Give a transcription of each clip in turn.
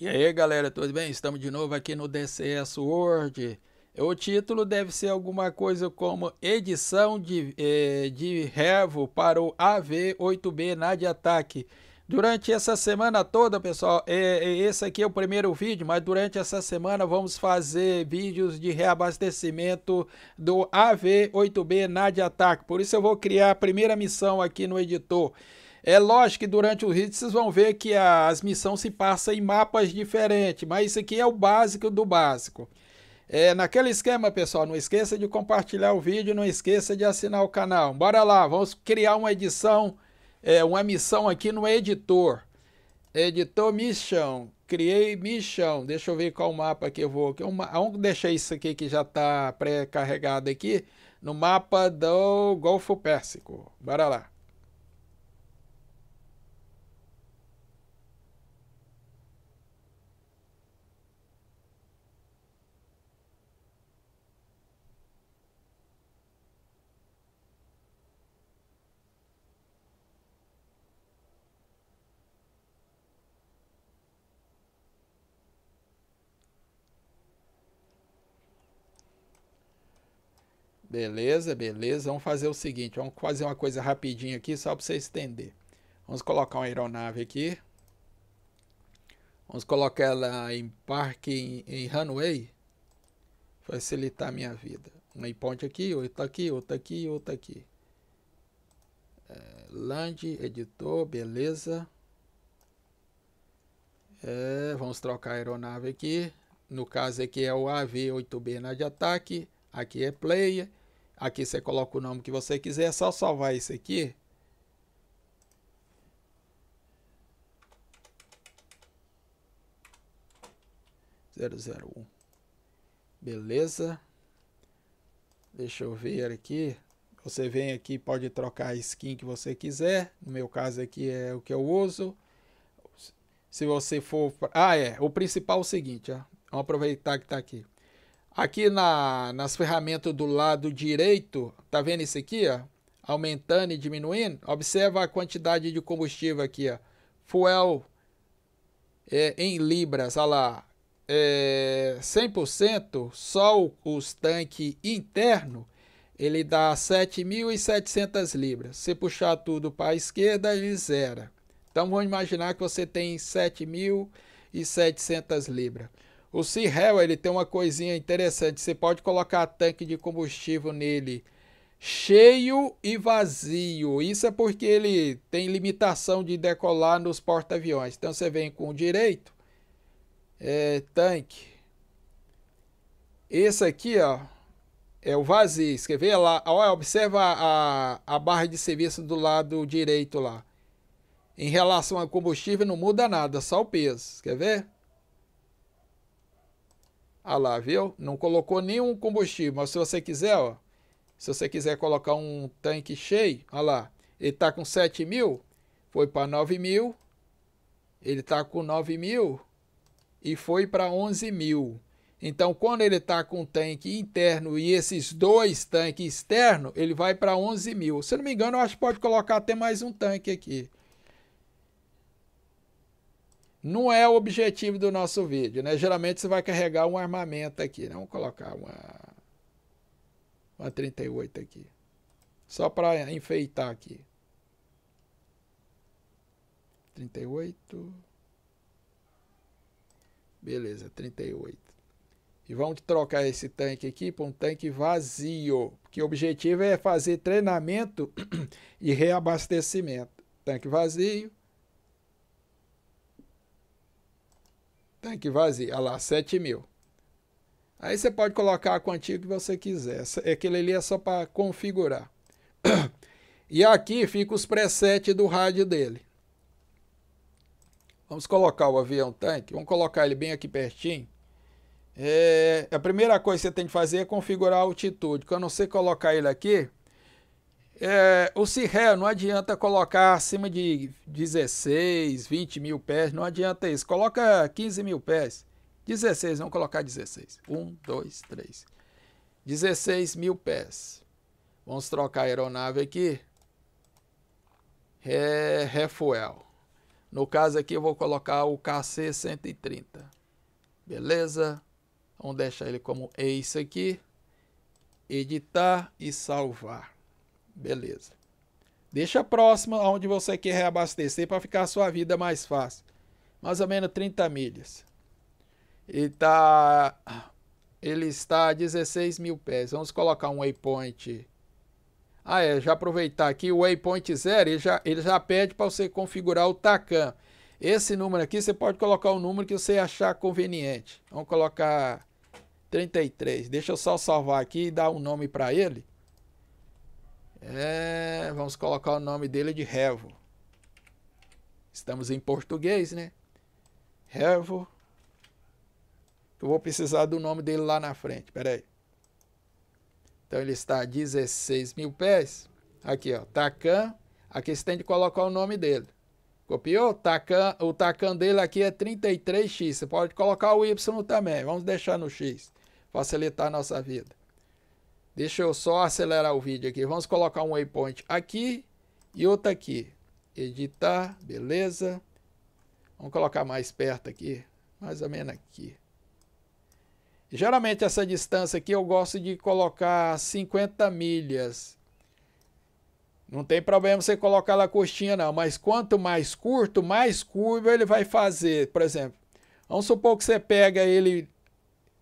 E aí galera, tudo bem? Estamos de novo aqui no DCS World. O título deve ser alguma coisa como Edição de, eh, de Revo para o AV-8B na de ataque. Durante essa semana toda, pessoal, eh, esse aqui é o primeiro vídeo, mas durante essa semana vamos fazer vídeos de reabastecimento do AV-8B na de ataque. Por isso eu vou criar a primeira missão aqui no editor. É lógico que durante o vídeo vocês vão ver que as missões se passam em mapas diferentes, mas isso aqui é o básico do básico. É, naquele esquema, pessoal, não esqueça de compartilhar o vídeo, não esqueça de assinar o canal. Bora lá, vamos criar uma edição, é, uma missão aqui no editor. Editor Mission, criei Mission, deixa eu ver qual mapa que eu vou... Que eu, deixei isso aqui que já está pré-carregado aqui? No mapa do Golfo Pérsico, bora lá. Beleza, beleza. Vamos fazer o seguinte, vamos fazer uma coisa rapidinho aqui só para você estender. Vamos colocar uma aeronave aqui. Vamos colocar ela em parque, em, em runway. Facilitar a minha vida. Um ponte aqui, outro aqui, outro aqui, outro aqui. É, land, editor, beleza. É, vamos trocar a aeronave aqui. No caso aqui é o AV-8B na de ataque. Aqui é player Aqui você coloca o nome que você quiser, é só salvar isso aqui. Zero zero um. Beleza. Deixa eu ver aqui. Você vem aqui pode trocar a skin que você quiser. No meu caso aqui é o que eu uso. Se você for... Ah, é. O principal é o seguinte, ó. Vamos aproveitar que está aqui. Aqui na, nas ferramentas do lado direito, tá vendo isso aqui, ó? Aumentando e diminuindo. Observa a quantidade de combustível aqui, ó. Fuel é, em libras, olha lá. É, 100%, só os tanques internos, ele dá 7.700 libras. Se puxar tudo para a esquerda, ele zera. Então, vamos imaginar que você tem 7.700 libras. O Seahell, ele tem uma coisinha interessante. Você pode colocar tanque de combustível nele cheio e vazio. Isso é porque ele tem limitação de decolar nos porta-aviões. Então você vem com o direito, é, tanque. Esse aqui, ó, é o vazio. Escrever lá, ó, observa a, a barra de serviço do lado direito lá. Em relação ao combustível não muda nada, só o peso. Quer ver? Olha ah lá, viu? Não colocou nenhum combustível, mas se você quiser, ó, se você quiser colocar um tanque cheio, olha ah lá, ele está com 7 mil, foi para 9 mil, ele está com 9 mil e foi para 11 mil. Então, quando ele está com tanque interno e esses dois tanques externos, ele vai para 11 mil. Se não me engano, eu acho que pode colocar até mais um tanque aqui não é o objetivo do nosso vídeo, né? Geralmente você vai carregar um armamento aqui, né? Vamos colocar uma, uma 38 aqui. Só para enfeitar aqui. 38. Beleza, 38. E vamos trocar esse tanque aqui para um tanque vazio. Que o objetivo é fazer treinamento e reabastecimento. Tanque vazio. Tanque vazio, olha lá, 7 mil. Aí você pode colocar a quantia que você quiser. Aquele ali é só para configurar. E aqui fica os presets do rádio dele. Vamos colocar o avião tanque, vamos colocar ele bem aqui pertinho. É, a primeira coisa que você tem que fazer é configurar a altitude. Quando você colocar ele aqui, é, o CIRE não adianta colocar acima de 16, 20 mil pés, não adianta isso. Coloca 15 mil pés. 16, vamos colocar 16. 1, 2, 3. 16 mil pés. Vamos trocar a aeronave aqui. Ré, refuel. No caso aqui eu vou colocar o KC-130. Beleza? Vamos deixar ele como ace aqui. Editar e salvar. Beleza. Deixa próxima aonde você quer reabastecer para ficar a sua vida mais fácil. Mais ou menos 30 milhas. E tá, ele está a 16 mil pés. Vamos colocar um waypoint. Ah, é, já aproveitar aqui o waypoint zero, ele já, ele já pede para você configurar o TACAM. Esse número aqui, você pode colocar o número que você achar conveniente. Vamos colocar 33. Deixa eu só salvar aqui e dar um nome para ele. É, vamos colocar o nome dele de Revo. Estamos em português, né? Revo. Eu vou precisar do nome dele lá na frente. Pera aí. Então ele está a 16 mil pés. Aqui, ó. Tacan. Aqui você tem de colocar o nome dele. Copiou? Takan. o tacan dele aqui é 33x. Você pode colocar o y também. Vamos deixar no x. Facilitar a nossa vida. Deixa eu só acelerar o vídeo aqui. Vamos colocar um waypoint aqui e outro aqui. Editar, beleza. Vamos colocar mais perto aqui, mais ou menos aqui. Geralmente essa distância aqui eu gosto de colocar 50 milhas. Não tem problema você colocar lá curtinha não, mas quanto mais curto, mais curva ele vai fazer. Por exemplo, vamos supor que você pega ele,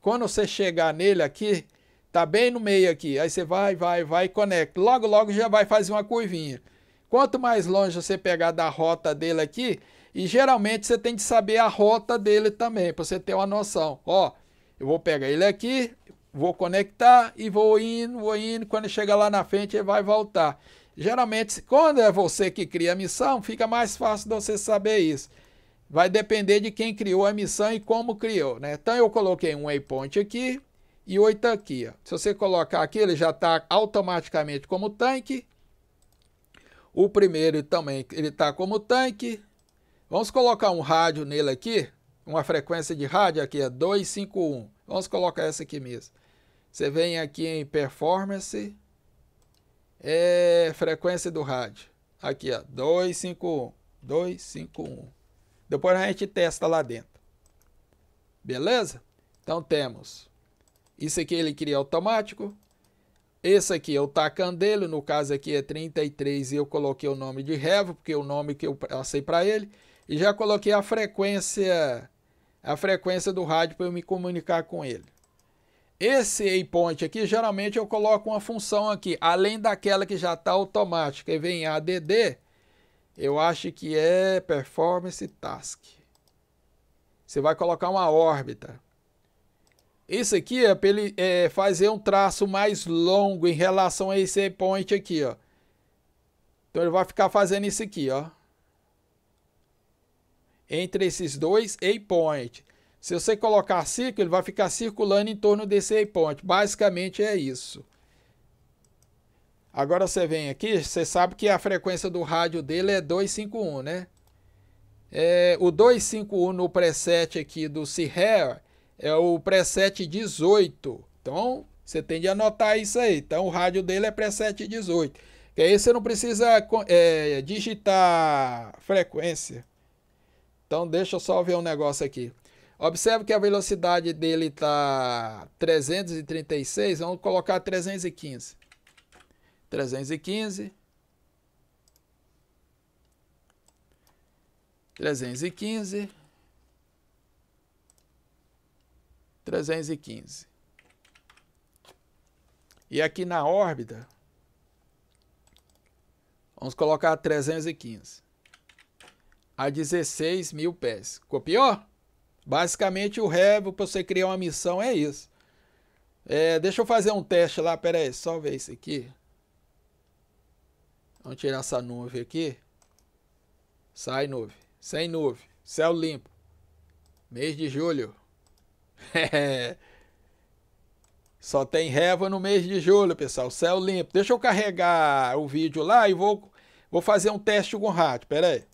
quando você chegar nele aqui, Tá bem no meio aqui. Aí você vai, vai, vai conecta. Logo, logo já vai fazer uma curvinha. Quanto mais longe você pegar da rota dele aqui, e geralmente você tem que saber a rota dele também, para você ter uma noção. Ó, eu vou pegar ele aqui, vou conectar e vou indo, vou indo. Quando chegar lá na frente, ele vai voltar. Geralmente, quando é você que cria a missão, fica mais fácil de você saber isso. Vai depender de quem criou a missão e como criou, né? Então eu coloquei um waypoint aqui, e 8 aqui. Ó. Se você colocar aqui, ele já está automaticamente como tanque. O primeiro também ele está como tanque. Vamos colocar um rádio nele aqui. Uma frequência de rádio aqui é 251. Vamos colocar essa aqui mesmo. Você vem aqui em performance. É frequência do rádio. Aqui, ó, 251. 251. Depois a gente testa lá dentro. Beleza? Então temos isso aqui ele cria automático. Esse aqui é o dele, no caso aqui é 33 e eu coloquei o nome de Revo, porque é o nome que eu passei para ele. E já coloquei a frequência a frequência do rádio para eu me comunicar com ele. Esse waypoint aqui, geralmente eu coloco uma função aqui, além daquela que já está automática. E vem ADD, eu acho que é Performance Task. Você vai colocar uma órbita. Isso aqui é para ele é, fazer um traço mais longo em relação a esse point aqui, ó. Então ele vai ficar fazendo isso aqui, ó. Entre esses dois A-point. Se você colocar círculo, ele vai ficar circulando em torno desse point Basicamente é isso. Agora você vem aqui, você sabe que a frequência do rádio dele é 251, né? É, o 251 no preset aqui do C-Hair é o preset 18. Então, você tem de anotar isso aí. Então, o rádio dele é preset 18. Que aí você não precisa é, digitar frequência. Então, deixa eu só ver um negócio aqui. Observe que a velocidade dele está 336. Vamos colocar 315. 315. 315. 315. E aqui na órbita, vamos colocar 315 a 16 mil pés. Copiou? Basicamente, o Revo para você criar uma missão é isso. É, deixa eu fazer um teste lá, pera aí, só ver isso aqui. Vamos tirar essa nuvem aqui. Sai nuvem, sem nuvem, céu limpo. Mês de julho. É. Só tem révoa no mês de julho, pessoal. Céu limpo. Deixa eu carregar o vídeo lá e vou, vou fazer um teste com o rádio. Pera aí.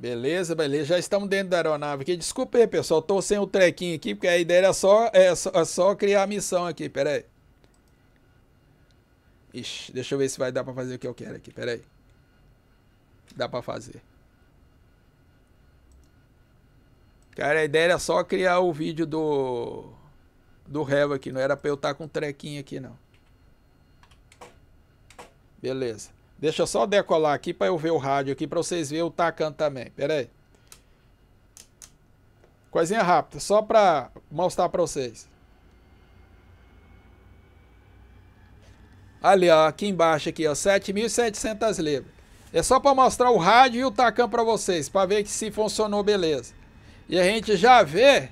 Beleza, beleza. Já estamos dentro da aeronave aqui. Desculpa aí, pessoal. Tô sem o trequinho aqui, porque a ideia era só, é, só, é só criar a missão aqui. Pera aí. Ixi, deixa eu ver se vai dar pra fazer o que eu quero aqui. Pera aí. Dá pra fazer. Cara, a ideia era só criar o vídeo do... Do réu aqui. Não era pra eu estar tá com o trequinho aqui, não. Beleza. Deixa eu só decolar aqui para eu ver o rádio aqui, para vocês verem o tacando também. Pera aí. Coisinha rápida, só para mostrar para vocês. Ali, ó, aqui embaixo, aqui, ó, 7.700 libras. É só para mostrar o rádio e o tacão para vocês, para ver se funcionou beleza. E a gente já vê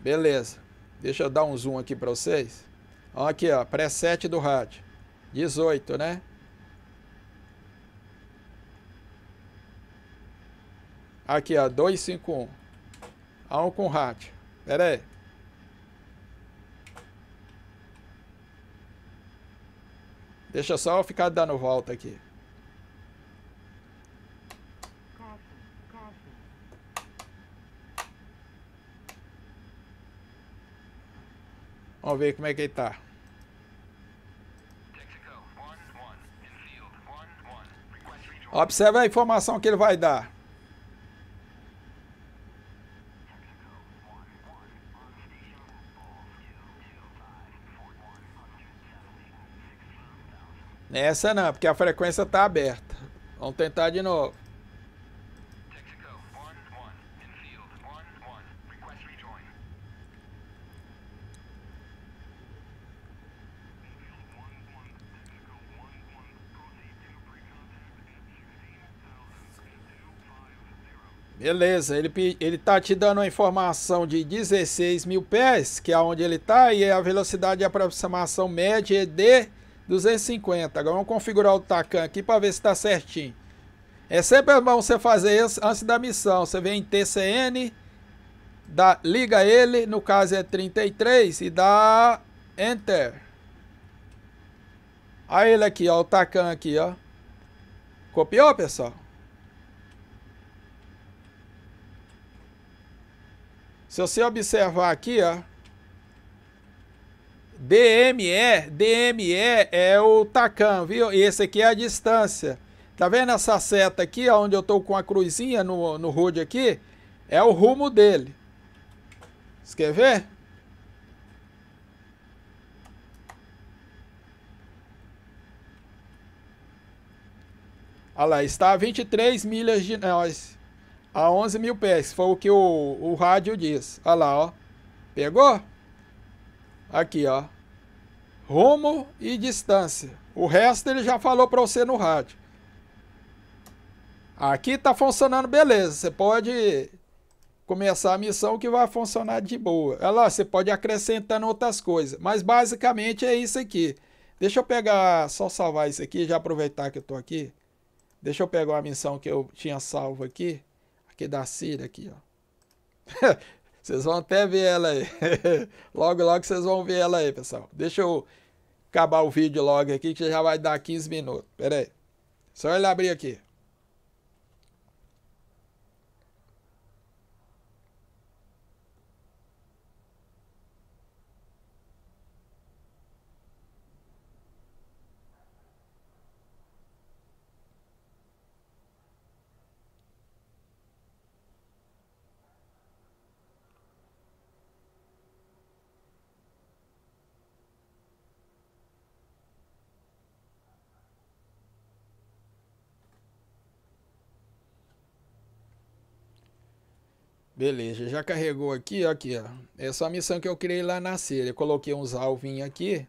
Beleza. Deixa eu dar um zoom aqui para vocês. Olha aqui, ó, preset do rádio. 18, né? Aqui, ó, 251. A um com rádio. Pera aí. Deixa só eu ficar dando volta aqui. Vamos ver como é que ele tá. Observe a informação que ele vai dar. Nessa não, porque a frequência está aberta. Vamos tentar de novo. Beleza, ele, ele tá te dando uma informação de 16 mil pés, que é onde ele tá, e a velocidade de aproximação média é de 250. Agora vamos configurar o Tacan aqui para ver se está certinho. É sempre bom você fazer isso antes da missão. Você vem em TCN, dá, liga ele, no caso é 33, e dá Enter. Aí ele aqui, ó, o Tacan aqui, ó. Copiou, pessoal? Se você observar aqui, ó, DME, DME é o tacão, viu? E esse aqui é a distância. Tá vendo essa seta aqui, ó, onde eu tô com a cruzinha no, no HUD aqui? É o rumo dele. Você quer ver? Olha lá, está a 23 milhas de nós a 11 mil pés. Foi o que o, o rádio diz. Olha lá, ó. Pegou? Aqui, ó. Rumo e distância. O resto ele já falou para você no rádio. Aqui tá funcionando beleza. Você pode começar a missão que vai funcionar de boa. Olha lá, você pode acrescentando outras coisas. Mas basicamente é isso aqui. Deixa eu pegar, só salvar isso aqui, já aproveitar que eu tô aqui. Deixa eu pegar uma missão que eu tinha salvo aqui que Cira aqui, ó. vocês vão até ver ela aí. logo, logo vocês vão ver ela aí, pessoal. Deixa eu acabar o vídeo logo aqui, que já vai dar 15 minutos. Pera aí. Só ele abrir aqui. Beleza, já carregou aqui, ó, aqui, ó. Essa é a missão que eu criei lá na cera. Eu coloquei uns alvinhos aqui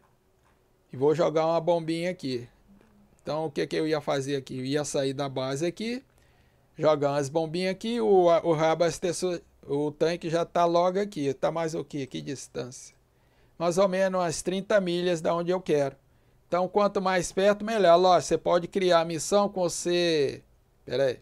e vou jogar uma bombinha aqui. Então, o que, que eu ia fazer aqui? Eu ia sair da base aqui, jogar umas bombinhas aqui, o, o rabo o tanque já tá logo aqui. Tá mais o quê? Que distância? Mais ou menos umas 30 milhas da onde eu quero. Então, quanto mais perto, melhor. Lógico, você pode criar a missão com você... Pera aí.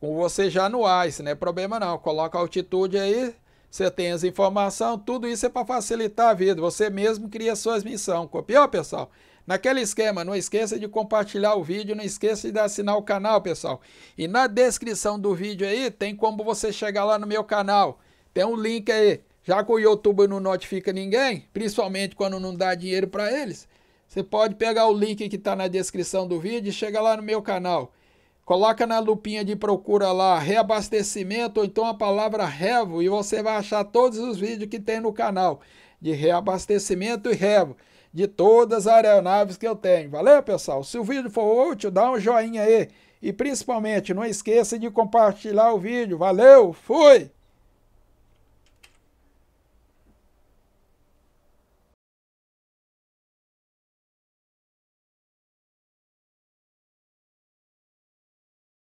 com você já no ar, isso não é problema não. Coloca a altitude aí, você tem as informações, tudo isso é para facilitar a vida. Você mesmo cria suas missões. Copiou, pessoal? Naquele esquema, não esqueça de compartilhar o vídeo, não esqueça de assinar o canal, pessoal. E na descrição do vídeo aí tem como você chegar lá no meu canal. Tem um link aí. Já que o YouTube não notifica ninguém, principalmente quando não dá dinheiro para eles, você pode pegar o link que está na descrição do vídeo e chegar lá no meu canal. Coloca na lupinha de procura lá, reabastecimento, ou então a palavra revo, e você vai achar todos os vídeos que tem no canal de reabastecimento e revo de todas as aeronaves que eu tenho. Valeu, pessoal? Se o vídeo for útil, dá um joinha aí. E principalmente, não esqueça de compartilhar o vídeo. Valeu, fui!